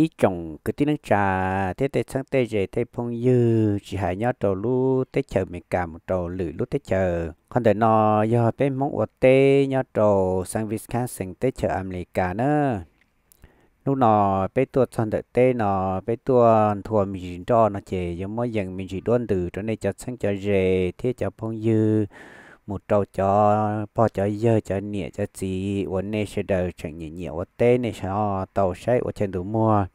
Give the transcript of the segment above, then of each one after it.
ý chồng cứ tí năng trà thế thế sáng tê về thế phong dư chỉ hại nhớ trầu lu thế chờ mình cả một trầu lử lu thế chờ còn đời nọ do bé mong ở tê nhớ trầu sang Wisconsin thế chờ America nữa lúc nọ bé tua chọn đợi tê nọ bé tua thua mình cho nó chè giống mỗi dần mình chỉ đoan từ chỗ này cho sáng cho về thế cho phong dư một trâu cho bỏ cho dơ cho nhẹ cho gì uốn nè sẽ đầu chẳng nhẹ nhiều, uốn tê nè sẽ tàu sẽ uốn chân đủ mua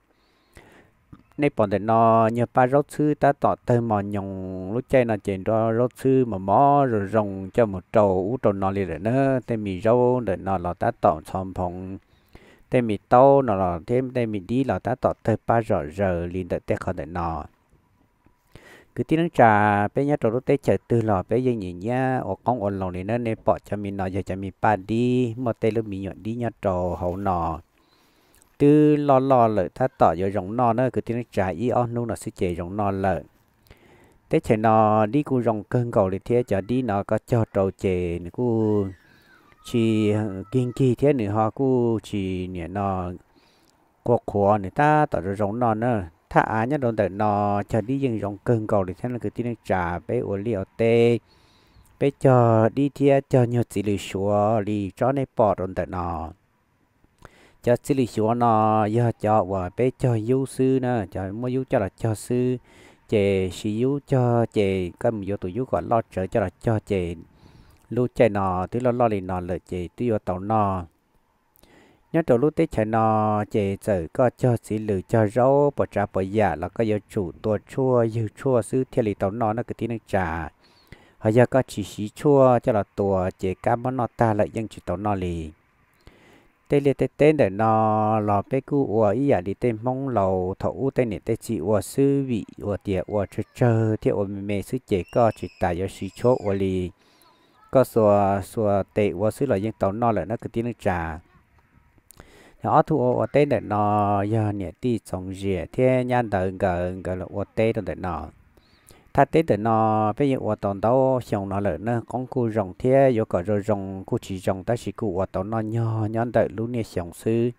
nè bọn để nó nhớ ba rốt sư ta tỏ tơ mò nhồng lúc chơi nó chuyện đó rốt sư mà mò rồi rồng cho một trâu ú trâu nó liền rồi nữa tê mì râu để nó là ta tỏ xóm phòng tê mì tô nó là thêm tê mì đi là ta tỏ tơ ba rõ rờ liền để tê khó để nó cứ tin rằng trà bây nhá trò lúc tết từ lò bé dân nhỉ nhá ở con ổn lòng này nó nên bỏ cho mình nó giờ cho mình ba đi mà tê lúc mình nhọn đi nhá trò hậu nọ từ lò lò lợ ta tỏ giờ giống nọ nữa, cứ tin rằng trà y on nu nó sẽ chè giống nọ lợ thế chạy nọ đi cu giống cơn cầu thì thế cho đi nó có cho trầu chè cu chỉ ờ, kinh kỳ thế nữa họ cu chỉ nhẹ nọ cuộc khó người ta tỏ ra rồng nọ nữa thà á nhá đồn tại nó chờ đi dừng dòng cơn cầu để thế là cứ tin trả bé uống liệu tê bé chờ đi thia chờ nhiều chỉ lì xua lì cho nên bỏ đồn tại nó chờ chỉ lì xua nó giờ cho và bé chờ yêu sư nè chờ mua yêu cho là cho sư chè xí yêu cho chè cầm yêu tụi yêu gọi lo chờ cho là cho chè lúc chạy nó tí lo lo lì nó lợi chè tí yêu tàu nó nhớ trâu lúc tết chén nọ chạy chở có cho xí lử cho rau bỏ trà bỏ giả dạ là có yêu chủ tua chua yêu chua xứ thiên lý tàu nọ nó cứ tin nước trà họ giờ có chỉ xí chua cho là tua chạy cá món nọ ta lại dân chỉ tàu nọ lì tê liệt tê tên để nó lò bê cu ua ý à đi tên mong lầu thổ u tên này tê chỉ ua sư vị ua tiệt ua chơ chơ thiệt ua mê sư chế có chỉ tả yêu xí chua ua lì có xua xua tệ ua sư là dân tàu nọ lại nó cứ tin nước trà ở thu ở tết để nó giờ nhẹ tí sống rẻ thế nhan đời gần gần là ở tết để nó ta tết để nó bây giờ ở tận đâu xong nó lợn nó con cu rồng thế vô cả rồi rồng cu chỉ rồng ta chỉ cụ ở tận nó nhỏ nhan đời lúc này sống sư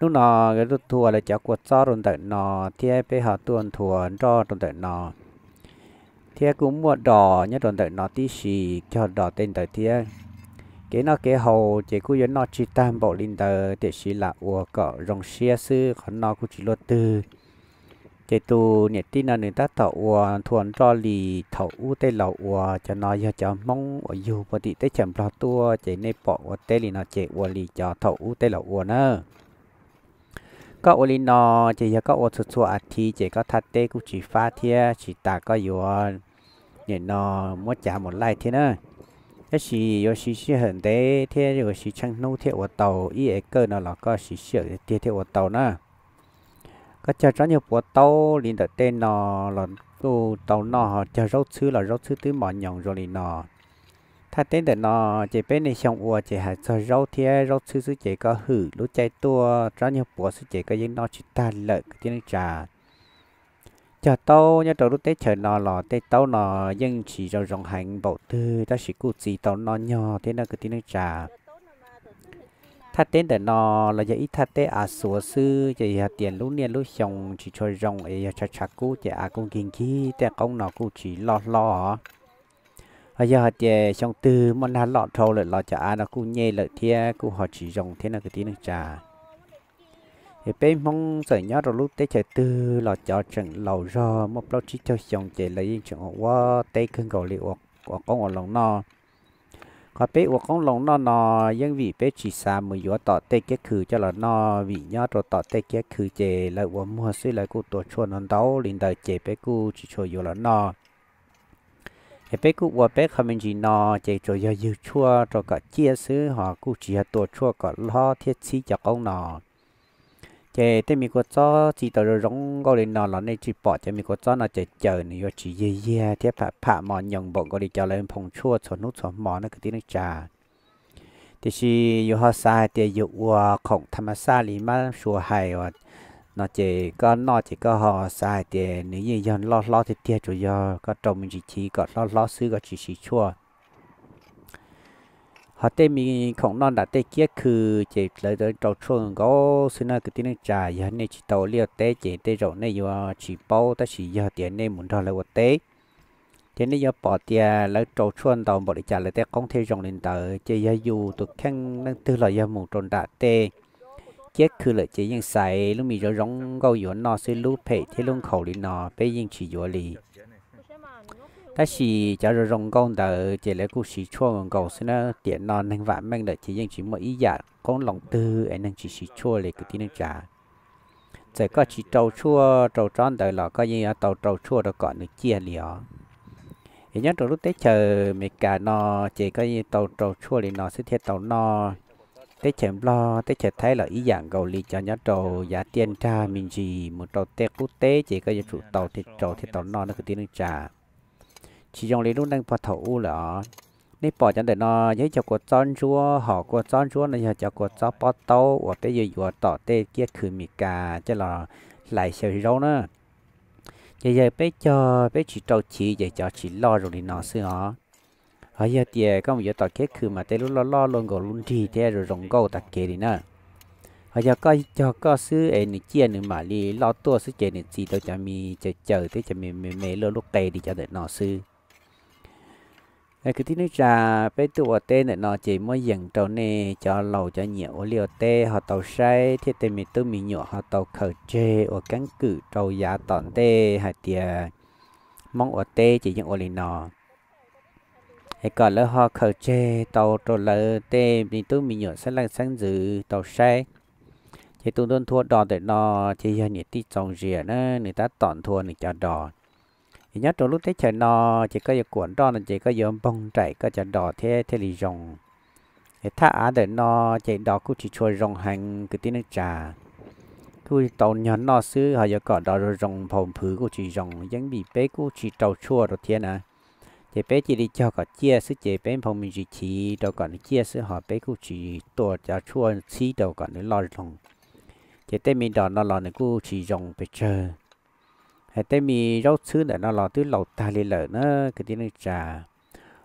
lúc nó cái lúc thua là cháu quật cho rồi đợi nó thế bây họ tuần thua cho rồi đợi nó thế cũng mua đỏ nhất rồi đợi nó tí xì cho đỏ tên đợi thế cái nó cái hậu chỉ cứ nó chỉ tam bộ linh tờ để chỉ là ủa cỡ rồng xe sư còn nó cũng chỉ lo từ chỉ tu nhiệt tin là người ta tạo ủa thuần cho lì thầu u tê lẩu ủa cho nó giờ cho mong ở dù và thì tê chậm lo tua chỉ nên bỏ ủa tê lì nó chỉ ủa lì cho thầu u tê lẩu ủa nữa có ủa lì nó chỉ giờ có ủa sụt sụt thì chỉ có thắt tê cũng chỉ phát thia chỉ ta có ủa nhiệt nó muốn trả một lại thế nữa 一时有时是很得天有时 chẳng nấu thiệt của tàu ý cơ nó là có sự sợ thiệt thiệt của tàu nữa có cho cho nhiều của tàu liền đặt tên là tu tàu nó cho rau thứ là rau thứ thứ mỏ nhộng rồi liền nó ta tên để nó chỉ bên này xong ua chỉ hạt cho rau thiệt rau thứ thứ chỉ có hử lúc chạy tua cho nhiều của sự chỉ có những nó chỉ ta lợi cái tiếng trà cho tao nhớ trâu lúc tết trời nọ lọ tết tao nọ nhưng chỉ cho rong hành bộ tư ta chỉ cụ gì tao nọ nhỏ thế nó cứ tin nó trả thắt tên để nọ là giờ ít thắt tên à sủa sư chỉ là tiền lúc niên lúc chồng chỉ cho rong ấy cho chả cụ chỉ à cũng kinh khí tên công nọ cụ chỉ lo lo bây giờ thì trong tư món nó lọ trâu lại lọ chả nó cụ nhẹ lợi thia cụ họ chỉ rong thế là cứ tin nó trả thì bên mong sợ nhớ rồi lúc tới chạy tư là cho chẳng lầu ra một lâu chỉ cho xong chạy lấy chẳng qua tay cưng cầu liệu của con ở lòng nó có bé của con lòng nó nó dân vị bé chỉ xa mới vừa tỏ tay cái khử cho là nó vị nhớ rồi tỏ tay cái khử chạy lại của mua xí lại cô tổ chuột nó đấu liền đời chạy bé cô chỉ cho vừa là nó thì bé cũng của bé không gì nó chạy cho giờ dư chua cho cả chia xứ họ cũng chỉ tổ chua cả lo thiết chi cho con nó จเตมีกจ้อจีตอรรงก็เลยนอนหลอนในจีปอจะมีกจ้อนอาจจะเจอในยจีเยี่ยเทียบผ่าผ่ามอนยองบกก็เลยจะเลยพงชั่วสนุสมมอนก็ตีนจาติชียูฮอซเตียยูวัวของธรรมซาลีมาชัวไฮวนอเจก็นอเจก็ฮอซเตียนี่ยยันลอดลอดเตี้ยจุยอก็ตรงมีจีก็ลอดลอดซื้อก็จีชีชั่ว họ tên mi không non đã tên kia cứ chỉ lấy tới trâu chuồng có xin là cứ tiếng này trả giờ này chỉ tàu liều té chỉ té rồi này vừa chỉ bao ta chỉ giờ tiền này muốn thôi là vật té thế này giờ bỏ tiền lấy trâu chuồng tàu bỏ đi trả lại té không thể dùng lên tờ chỉ giờ dù tụt khăn năng tư là giờ muốn trôn đã té kia, cứ là chỉ những xài lúc mi rồi rong gâu vừa nọ xin lúc phải thế luôn khẩu đi nọ bây giờ chỉ vừa lì ta chỉ trả rồi rong con tờ chỉ lấy cô chỉ chua còn cầu xin nó tiền non nên vạn mang đợi chỉ riêng chỉ mỗi ý giả dạ, con lòng tư anh đang chỉ chỉ chua lấy cái tí nó trả giờ có chỉ trâu chua trâu tròn tờ là có như tàu trâu chua đó còn được chia liỏ thì nhớ trong lúc tết chờ mẹ cả nó chỉ có như tàu trâu chua thì nó sẽ thiết tàu no tết chờ lo tết chờ thấy là ý dạng cầu lì cho nhớ trâu giá tiền tra mình gì một trâu tết quốc tế chỉ có như chủ tàu thì trâu thì tàu no nó cứ tí nó trà chỉ dùng lấy lúc đang bỏ thủ là nếu bỏ chẳng để nó giấy cho của chọn chúa họ của chọn chúa này cho của cho bỏ tàu hoặc bây giờ vừa tỏ tê kia khử mì cà, cho là lại sầu rau nữa giờ giờ bé cho bé chỉ trâu chỉ dạy cho chỉ lo rồi thì nó xưa hả ở giờ thì có một giờ tỏ kết khử mà tê lúc lo lo luôn gọi luôn thì tê rồi rồng gâu tạc kê đi nữa ở giờ có cho có sư ấy nị chia nị mà đi lo tua sư chế nị gì đâu cho mi chờ chờ thế cho mi mi mi lo lúc tê đi cho để nó sư cái thứ nhất là bé tụ tê này nó chỉ mới dừng trâu nè cho lâu cho nhiều liều tê họ tàu say thì tê mình tư mình nhỏ họ tàu khờ chê ở cánh cử trâu giá tọn tê hay tìa mong ở tê chỉ những ở lì nọ hay còn lỡ họ khờ chê tàu trâu lỡ tê mì tư mình nhỏ sẽ lăng sáng giữ tàu say thì tụi tôi thua đòn để nó chỉ giờ những tí trồng rìa nữa người ta tọn thua người cho đòn nhớ trong lúc thế trời nó chỉ có giờ cuộn đó là chỉ có giờ bông chảy có chả đỏ thế thế lì rồng thế tha á để nó chạy đỏ cũng chỉ cho rồng hành cứ tin nước trà cứ tàu nhớ nó xứ họ giờ cỏ đỏ rồi rồng phồng phứ cũng chỉ rồng vẫn bị bé cũng chỉ tàu chua rồi thế nè chế bé chỉ đi cho cả chia sức chế bé phồng mình chỉ chỉ đâu còn chia sức họ bé cũng chỉ tổ cho chua xí đâu còn nữa lo rồng chế tên mình đó nó lo này cũng chỉ rồng bé chơi hay tới mi rau chứ để nó lo tứ lẩu ta lì lợ nó cái tiếng này trà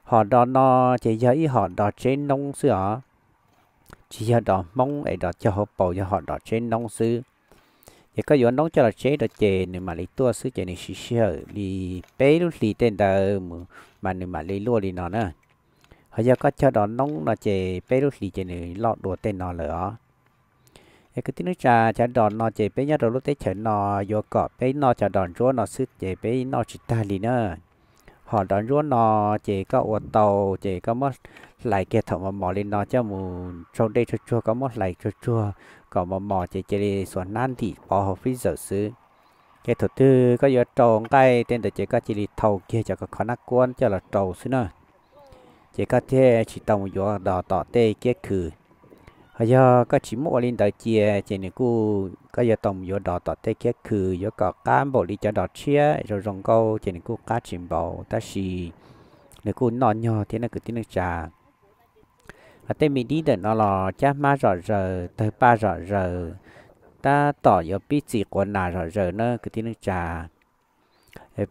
họ đó nó chỉ giờ họ đó trên nông sư ó chỉ giờ đó mong ấy đó cho họ bầu cho họ đó trên nông sư thì có yếu nông cho là chế đó chế nếu mà lấy tua sư chế này xí xí ở đi bé lúc lì tên tờ mà nếu mà lấy lúa đi nó nữa họ giờ có cho đó nông là chế bé lúc lì chế này lọt đùa tên nó lỡ cái cái tiếng trà trà đòn nó chế bé nhá rồi lúc tới chở nó vô cọ bé nó trà đòn chúa nó sức chế bé nó chỉ ta lì nữa họ đón chúa nó chế có ô tô chế có mất lại kia thợ mà mò lên nó cho mù trong đây chua chua có mất lại chua chua có mà mò chế chế đi xuống nan thì bỏ họ phí giờ xứ cái thứ tư có giờ trồng cây tên là chế có chế đi thầu kia cho có khó nắc quan cho là trầu xứ nữa chế có thế chỉ tông vô đỏ tỏ tê kia khử hay giờ các chỉ mua lên đại chia chỉ nên cô các giờ tổng giờ đào tạo thế kia cứ giờ có cán bộ đi cho đào chia rồi rồng câu chỉ nên cô cá chim bầu ta xì nên cô non nhỏ thế này cứ tin là và tên mình đi đến nó là cha má rõ rờ tới ba rõ rờ ta tỏ giờ biết gì của nào rõ rờ nữa cứ tin là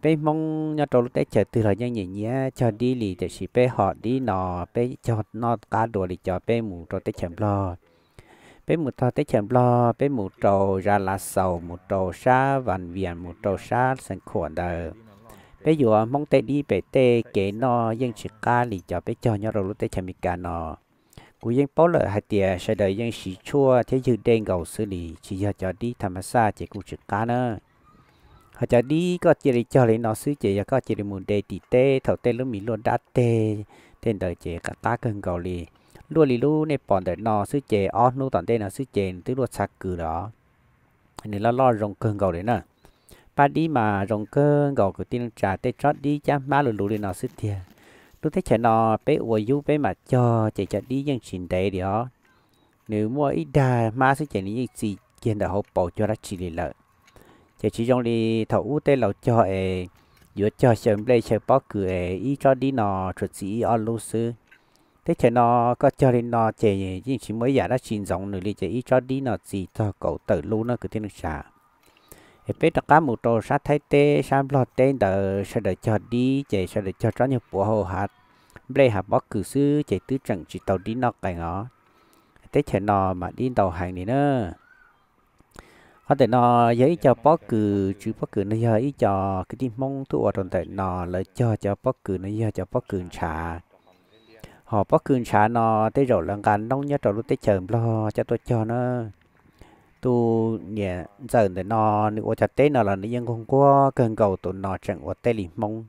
bé mong nhà trâu lúc đấy chờ từ thời gian nhỉ nhỉ cho đi lì để chỉ bé họ đi nọ bé cho nó cá đồ lì cho bé mù trâu tới chậm lo bé mù thọ tới chậm lo bé mù trâu ra lá sầu mù trâu xa vạn viền mù trâu xa sân khuẩn đời bé dù mong tê đi bé tê kế nọ dân chỉ cá lì cho bé cho nhà trâu lúc đấy chậm bị cá nọ cú dân bảo lợi hai tiề sẽ đợi dân sĩ chua thế dư đen gầu xử lý chỉ giờ cho đi tham gia chỉ cú chỉ cá nữa họ cho đi có chỉ để cho lấy nó suy chỉ có chỉ để muốn để tỉ tê thầu tê lúc mình luôn đã tê tên đời chế cả ta cần cầu lì luôn lì luôn này bọn đời nó suy chế on luôn toàn tê nó suy chế tức luôn sạc cử đó nên là lo rồng cơn cầu đấy nè ba đi mà rồng cơn cầu của tiên trả tê chót đi chả má luôn luôn đi nó suy thiệt lúc thấy trẻ nó bé uo yếu, bé mà cho chỉ cho đi dân xin đấy đó nếu mua ít đà má suy chế những gì kiện đã hộp bảo cho ra chỉ lì lợi chỉ chỉ trong đi u tê lầu cho ấy giữa cho xem đây xem bó cửa ý cho đi nọ chuột sĩ ở lô sư thế chơi nó có cho đi nọ chè nhưng chỉ mới giả đã xin giống nữa đi chơi ý cho đi nọ gì cho cậu tự luôn nó cứ thế nó xả biết là cá một tô sát thái tê sam lo tên đờ sẽ đợi cho đi chè sẽ đợi cho cho nhiều bùa hồ hạt đây hạt bó cửa sư chạy tứ trận chỉ tàu đi nọ cái ngó thế chơi nó mà đi tàu hàng này nữa họ để nó giấy cho bó cử chứ bó cử nó giờ ý cho cái tim mong thu ở trong tại nó là cho cho bó cử nó giờ cho bó cử trà họ bó cử trà nó tới rồi là ngàn nông nhất rồi tới chờ lo cho tôi cho nó tu nhẹ giờ để nó nữa cho tới nó là không có cần cầu tụi nó chẳng có tới lì mong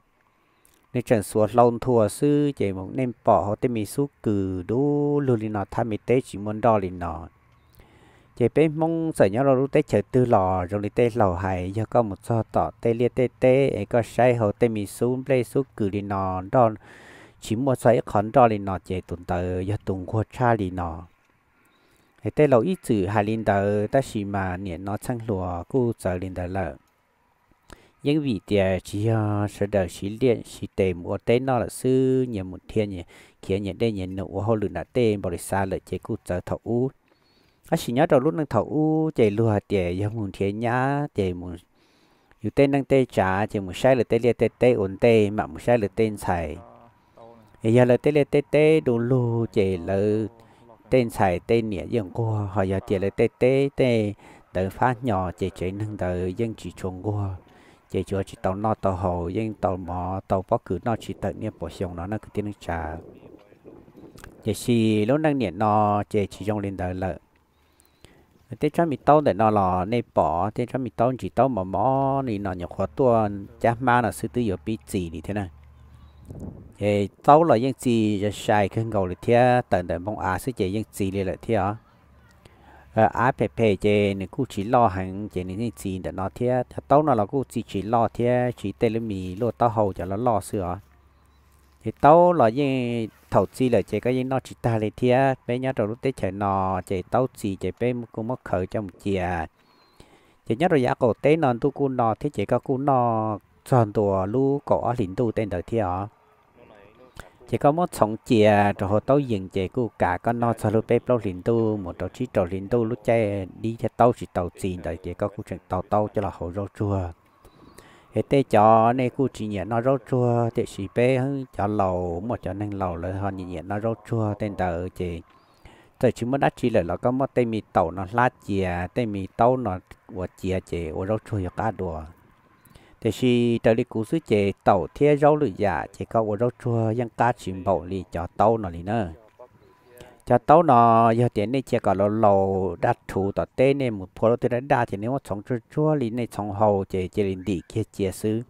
nên chẳng xua lâu thua sư chỉ một nên bỏ họ tới mi suốt cử đu lưu lì nó tham mi tế chỉ muốn đo lì nó chế bé mong sở nhau rồi tê chờ tư lò rồi đi tê lò hay do có một so tỏ tê lia tê tê ấy có sai hồ tê mì xuống play xuống cử đi nọ đòn chỉ mua sai khẩn đo đi nọ chế tuần tờ do tuần qua cha đi nọ ấy tê lò ít chữ hải linh tờ ta xì mà niệm nó chăng lùa cu chờ linh tờ lợ nhưng vì tiề chỉ ờ, sẽ đợi xí luyện xí tề mua tê nó là sư nhà một thiên nhỉ kia nhận đây nhận nụ hồ lửa tê bảo đi xa lợi chế cu chờ thọ u à chỉ nhớ đầu lúc đang thầu u chạy lùa chạy giờ muốn thế nhá chạy muốn dù tên đang tê trả chạy muốn sai là tê liệt tê tê ổn tê mà muốn sai là tên xài bây giờ là tê liệt tê tê đồ lù chạy là tên xài tên nhẹ dân cô họ giờ chạy là tê tê tê tự phát nhỏ chạy chạy nâng tự dân chỉ chuồng cô chạy chùa chỉ tàu no tàu hồ dân tàu mỏ tàu bó cứ no chỉ tận nhiên bổ sung nó nó cứ tiếng trả chạy xì lúc đang nhẹ no chạy chỉ trong lên đời lợi thế cho mình tao để nó lò này bỏ thế cho mình tao chỉ tao mà mỏ thì nó nhập khóa tua cha ma là sư tư yếu bị gì thì thế này thì tao là những gì cho sai cái ngầu là thế tận đời mong à sẽ chỉ những gì này là thế à à phải phải nên cũng chỉ lo hàng chế nên những gì để nó thế tao là cũng chỉ chỉ lo thế chỉ tên là mì lo tao hầu cho nó lo sửa thì tao là những thầu chi là chạy cái nó chỉ ta lấy thia bé nhá rồi lúc tết chạy nò chạy tàu gì chạy bé cũng mất khởi trong chìa chạy nhá rồi giá cổ tế nòn tu cu nò thế chạy có cu nò tròn tua lu cổ lĩnh tu tên đời thia chỉ có một sống chìa à, rồi họ tàu dừng chạy cu cả con nò cho lúc bé lâu lĩnh tu một trò chỉ trò lĩnh tu lúc chạy đi theo tàu chỉ tàu gì đời chạy có cu chuyện tàu tàu cho là hồ rô chùa hết tê cho nên cô chỉ nhận nó rau chua tê xì bê cho lầu một cho nên lầu là họ nhận nó rau chua tên tờ chị tờ chỉ mới đã chỉ là nó có một tê mì tàu nó lá chìa tê mì tàu nó của chìa chị của rau chua cá đùa thế thì tới đi cụ sứ chị tàu thia rau lưỡi giả chị có của rau chua dân cá chìm bầu đi cho tàu nó lì nữa cho tao nó giờ tiền này chỉ có lò lò đặt thủ tao tên này một phố tôi đã đa chỉ nếu mà sống chua chua lì này sống hầu chỉ chỉ liền đi kia chia sư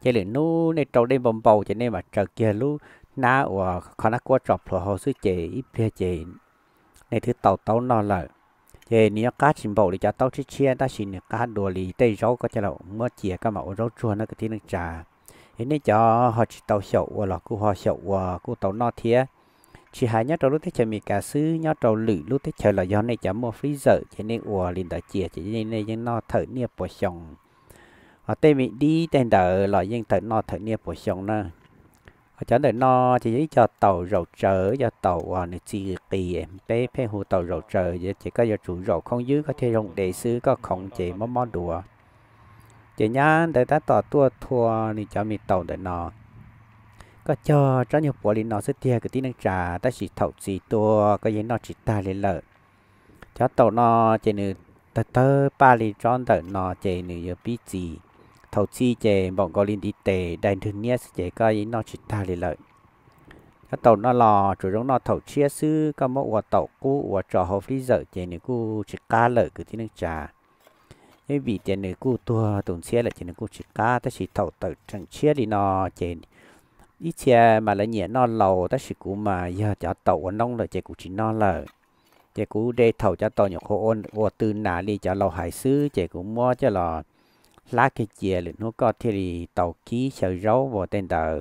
chỉ liền nu này trâu đêm bồng bầu chỉ này mà trời kia lu na của khó nó qua trọc lò hồ sư chỉ ít phía chỉ này thứ tàu tao nó là chỉ nếu cá chim bầu thì cho tao chỉ chia ta xin cá đồ lì tây rau có cho là mua chia các mẫu rau chua nó cái thứ nó trà thế nên cho họ chỉ tàu sậu hoặc là cứ họ sậu hoặc cứ tàu no thiệt chỉ hai nhát trâu lúc thế chờ mì cà sứ nhát trâu lử lúc thế chờ là do này chả mua freezer chỉ nên ủa liền đã chia chỉ nên này nhưng nó thở nia bổ sung họ tên mì đi tên đỡ là nhưng thở nó thở nia bổ sung nữa họ chỗ đợi nó chỉ giấy cho tàu rầu trở cho tàu à này chỉ kỳ em bé phê hồ tàu rầu trở vậy chỉ có do chủ rầu không dưới có thể dùng để sứ có không chỉ món món đùa chỉ nhát để ta tỏ tua thua thì cho mì tàu đợi nó ก็จอจ้าเนี่ยปวลินนอเสียเทียก็ที่นังจ่าแต่สีเถาสีตัวก็ยันนอจิตตาเลยเลยจ้าตัวนอเจนึตเตอร์ปาลีจอนเตอร์นอเจนึยปีจีเถาจีเจบอกกอลินดีเตดันถึงเนี้ยเจก็ยันนอจิตตาเลยเลยจ้าตัวนอหล่อจุดงนอเถาเชียซื้อก็มั่วเต่ากู้วัวจ่อฮอฟรีเซอร์เจนึกูจิตกาเลยก็ที่นังจ่าไอ้บีเจนึกูตัวตุนเชียเลยเจนึกูจิตกาแต่สีเถาเตอร์จังเชียดีนอเจน ít chia mà lại nhẹ non lầu ta chỉ cú mà giờ cho tàu nông là chỉ cú chỉ non là chỉ cú để thầu cho tàu nhục khô ôn ô từ nà đi cho lầu hải sứ chỉ cú mua cho lò lá cái chè lượn nó có thì tàu ký sợi râu vào tên tờ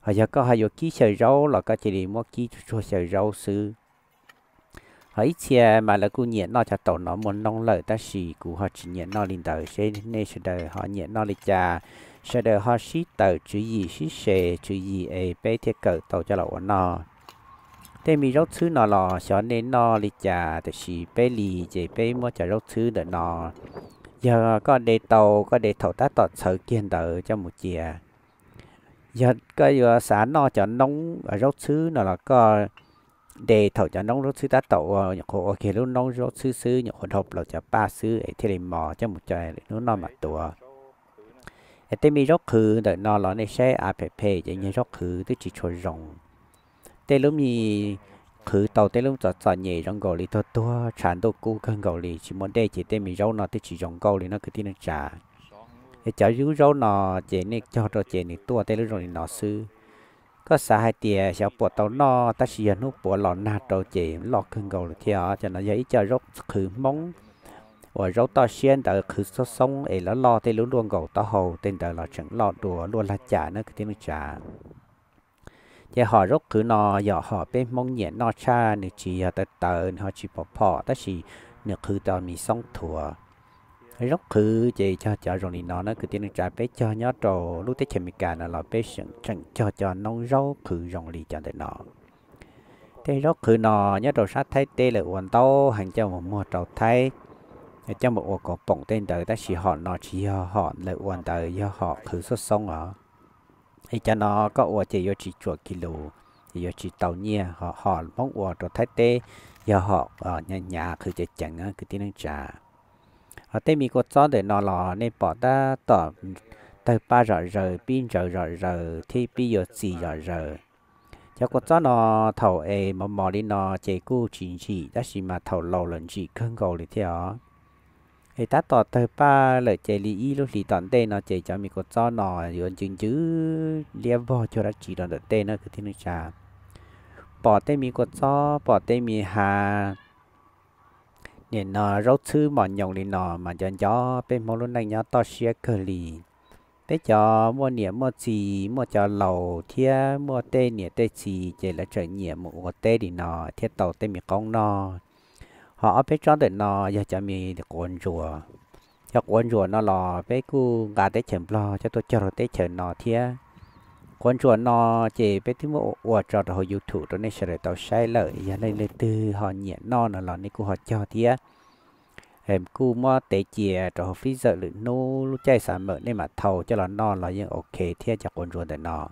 họ giờ có hai ký sợi râu là có chỉ mua ký cho sợi râu sứ hãy chia mà là cú nhẹ non cho tàu nó muốn nông lợi ta chỉ cú họ chỉ nhẹ non lên tờ sẽ nên sẽ đời họ nhẹ non lên trà sẽ đỡ họ xí tờ chữ gì xí xề chữ gì ấy bé thiết cỡ tàu cho lậu nó thế mi rốt thứ nó lò xó nên nó lì chà thì xì bé lì chế bé mua chả rốt thứ đỡ nó giờ có đề tàu có đề thầu tá tọt sợ kiên đỡ cho một chìa giờ có giờ xã nó cho nóng ở à, rốt thứ nó là có đề thầu cho nóng rốt thứ tá tàu nhập hộ ok lúc nóng rốt thứ thứ nhập hộp là cho ba thứ ấy thì mò cho một trời nó nó mà tùa แต่เตมีรกคือเด่นอนหลอนในเช่อาเพเพอย่างเงี้ยรกคือตุจีชนรงเตลุมีคือเต่าเตลุมจอดจอดใหญ่รงเกาหลีตัวตัวฉันตัวกู้ขึ้นเกาหลีชิมอนได้จิเตมีรกนอนตีจีรงเกาหลีนั่นคือที่นั่นจ่าไอเจ้ายูรกนอเจนี่จอดตเจนี่ตัวเตลุรงนอนอซื้อก็สาหาเตียเสียวปวดเต่านอตัเชียนุปวดหลอนหน้าตัวเจหลอกขึ้นเกาหลีเที่ยจะนันยายจะารกคือมง và rau to xiên đỡ cứ sốt sông ấy là lo tên lũ luôn gầu to hầu tên đỡ là chẳng lo đùa luôn là trả nữa cái tiếng trả giờ họ rốt cứ nó giờ họ bên mong nhẹ nó cha nữa chỉ tờ tờ họ chỉ bỏ bỏ ta chỉ nữa cứ tao mì sông thua rốt cứ chỉ cho cho rồi thì nó nó cứ tiếng trả bé cho nhớ trò lúc tới chèm cả là là bé chẳng chẳng cho cho nông rau cứ rong lì cho tới nó thế rốt cứ nó nhớ trò sát thấy tê là quần tao hàng cho một mùa trò thấy trong một cuộc bổng tên đời ta chỉ họ nó chỉ họ lợi quan đời do họ khử xuất sống ở ấy cho nó có ủa chỉ do chỉ chuột kilo do chỉ tàu nhia họ họ mong ủa cho thái tê do họ ở nhà nhà khử chạy chẳng cứ tin năng trả ở tây mi có cho để nó lò nên bỏ ta tỏ từ ba giờ giờ pin giờ giờ giờ thì bây giờ gì giờ giờ cho có cho nó thầu ấy mà mò đi nó chạy cú chính trị đó xí mà thầu lâu lần chỉ không cầu đi theo hay ta tỏ thời ba lợi chế lý ý lúc lý tọn tê nó chế cho mình có cho nó yon chứng chứ lia bò cho ra chỉ đòn tê nó cứ thế nó chả bỏ tê mình có cho bỏ tê mình hà nên nó rau chứ mỏ nhồng lên nó mà cho gió bên mô luôn này nhá to xe cờ lì tê cho mô nĩa mô chì mô cho lầu thiê mô tê nĩa tê chì chế là trời nhĩa mua tê đi nó thiết tàu tê mình con nó họ biết cho đến nó giờ chả mi được quần rùa cho quần rùa nó lò với cu gà tới chèm lo cho tôi chờ tới chờ nó thia quần rùa nó chỉ với thứ mộ ở cho họ youtube đó nên sẽ tao sai lợi giờ lên lên từ họ nhẹ nó nó là nên cu họ cho thia em cu mò tế chìa cho họ phí giờ lự nô chạy sản mở nên mà thầu cho là nó là những ok thia cho quần rùa để nó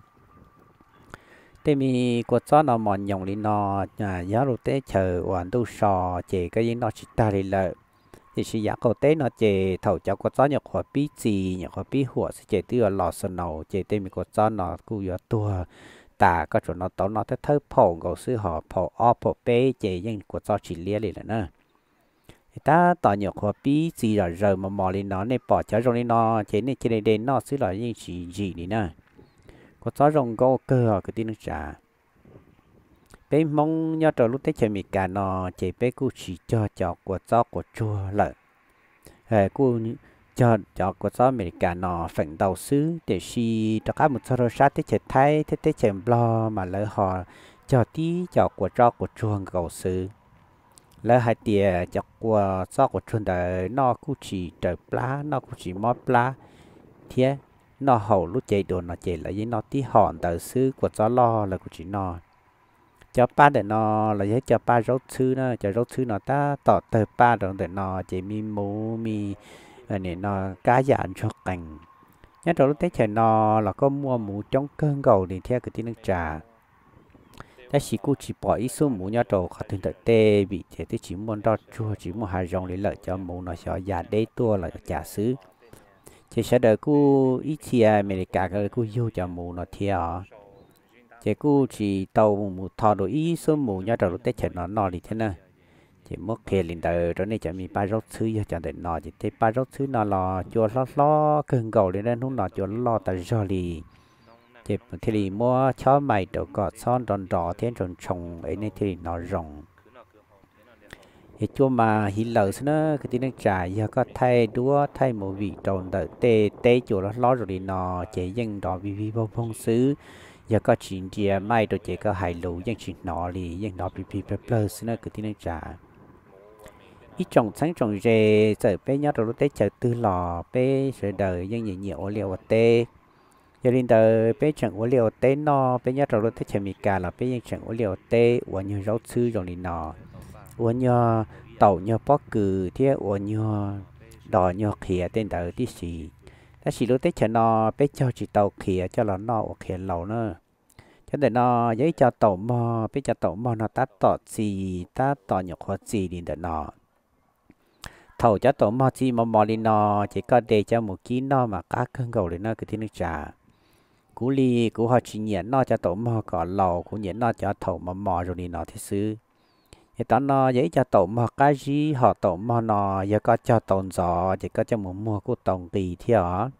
thế mi có cho nó mòn nhộng lên nó nhà giá lô tế chờ hoàn tu sò chè cái gì nó chỉ ta đi lợ thì sự giá cầu tế nó chè thầu cho có cho nhập hoa bí gì nhập hoa bí hủa sẽ chỉ tiêu lò sơn nầu chè thế mi có cho nó cú gió tua ta có chỗ nó tao nó thế thơ phổ ngầu sư họ phổ o phổ bê chè nhưng của cho chỉ lia liền nữa ta tỏ nhiều khó bí gì rồi rồi mà mò lên nó nên bỏ cho rồi nó chế nên trên đây đến nó xứ là những gì gì đi nè có gió rồng go cơ cái tin nó trả bé mong nhớ trở lúc thế chơi mì cả nó chạy bé cô chỉ cho cho của gió của chua lợn hệ cô cho cho của gió mì cả nó phần đầu xứ để xì cho các một số sát thế chơi thay thế thế chơi blo mà lỡ họ cho tí cho của chó của chuông cầu xứ lỡ hai tia cho của gió của chuông đời nó cũng chỉ trời plá nó cũng chỉ mót plá thế nó hầu lúc chạy đồ nó chạy là với nó tí hòn tờ sư của gió lo là của chị nó cho ba để nó là với cho ba rốt sư nó cho rốt sư nó ta tỏ tờ ba rồi để nó chạy mi mũ mi này ờ, nó cá dạng cho cảnh nhất rồi lúc tết trời nó là có mua mũ trong cơn gầu thì theo cái tí nước trà ta chỉ cô chỉ bỏ ít số mũ nhau trầu khỏi thuyền tê bị thế thì chỉ muốn đo chua chỉ muốn hai rong để lợi cho mũ nó cho già dạ đế tua là trà sứ chỉ sợ đời cú ít để cả cái cô yêu cho mù nó thiệt chỉ cô chỉ tàu mù thò đồ ý số mù nhau đầu tết chờ nó nọ đi thế nè chỉ mất kia liền đời rồi này chẳng mi ba rốt thứ cho chẳng để nọ chỉ thấy ba rốt thứ nọ lò chùa lo lo cần cầu lên nên không nọ chùa lo ta do đi chỉ thì mua chó mày đồ cọ son đòn đỏ thế tròn trồng ấy nên thì nó rồng thì chua mà hí lợ nó cái tiếng nước trải giờ có thay đúa thay một vị tròn đỡ tê tê chỗ nó lo rồi đi nó chế dân đó vì vì bao phong xứ giờ có chuyện gì à? mai rồi chế có hài lũ dân chuyện nọ đi, dân đó vì vì plus nó cái tiếng nước trải ít trồng sáng trồng rề giờ bé nhớ rồi tê chợ tư lò bé rồi đời dân nhẹ nhiều liệu tê giờ đến đời bé chẳng ô liệu tê nó bé nhớ rồi tê chợ mì cà là bé dân chẳng ô liệu tê và nhiều rau xứ rồi đi nó 我 nhỏ tàu nhỏ bó cử thế 我 nhỏ đỏ nhỏ khía tên tờ tí xì ta xì lúc tới cho nó bé cho chị tàu khía cho nó nó khía lâu nữa cho nên nó giấy cho tàu mò bé cho tàu mò nó ta tỏ gì ta tỏ nhỏ khó gì đi đợt nó thầu cho tàu mò gì mò mò đi nó chỉ có để cho một ký nó mà cá cơn gầu lên nó cứ thế nước trà cú li cú họ chỉ nhện nó cho tàu mò có lâu cú nhện nó cho thầu mò mò rồi đi nó thế xứ thì ta nó dễ cho tổ mà cái gì họ tổ mà nó giờ có cho tồn gió thì có cho muốn mua của tổng kỳ theo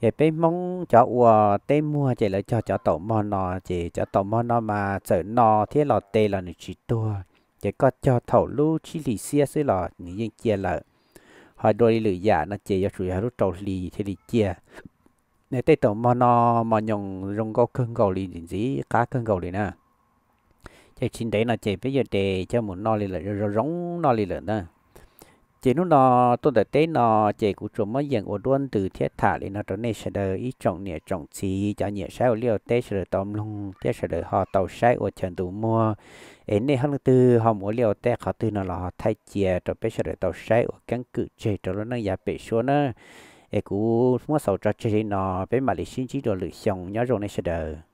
thì bé mong cho ua tê mua chỉ là cho cho tổ mà nó chỉ cho tổ mà nó mà sợ nó thì là tê là nó chỉ tua chỉ có cho thầu lưu chỉ lì xia xí là những gì chia là họ đôi lưỡi giả nó chỉ cho chủ yếu trâu lì thì lì chia nếu tê tổ mà nó mà nhung rong gấu cưng gấu lì gì cá cưng gấu lì nè chạy chín đấy là chạy bây giờ để cho một no lì lợn rồi rống no lì lợn đó chị lúc đó tôi đã thấy nó chỉ của chúng mới dừng ở đuôn từ thiết thả lên nó trở nên sẽ đời ít trồng nhẹ trồng chỉ cho nhẹ sẽ ở liều tê sẽ đời tóm lung tê sẽ đời họ tàu sẽ ở trần tủ mua đến đây hơn từ họ mua liệu tê họ từ nó là họ thay chè cho bây giờ tàu sẽ ở căn cứ chế cho nó nâng giá bể xuống nữa ấy cũng muốn sầu cho chị nó với mà lịch sinh chỉ đồ lựa chọn nhớ rồi này sẽ đời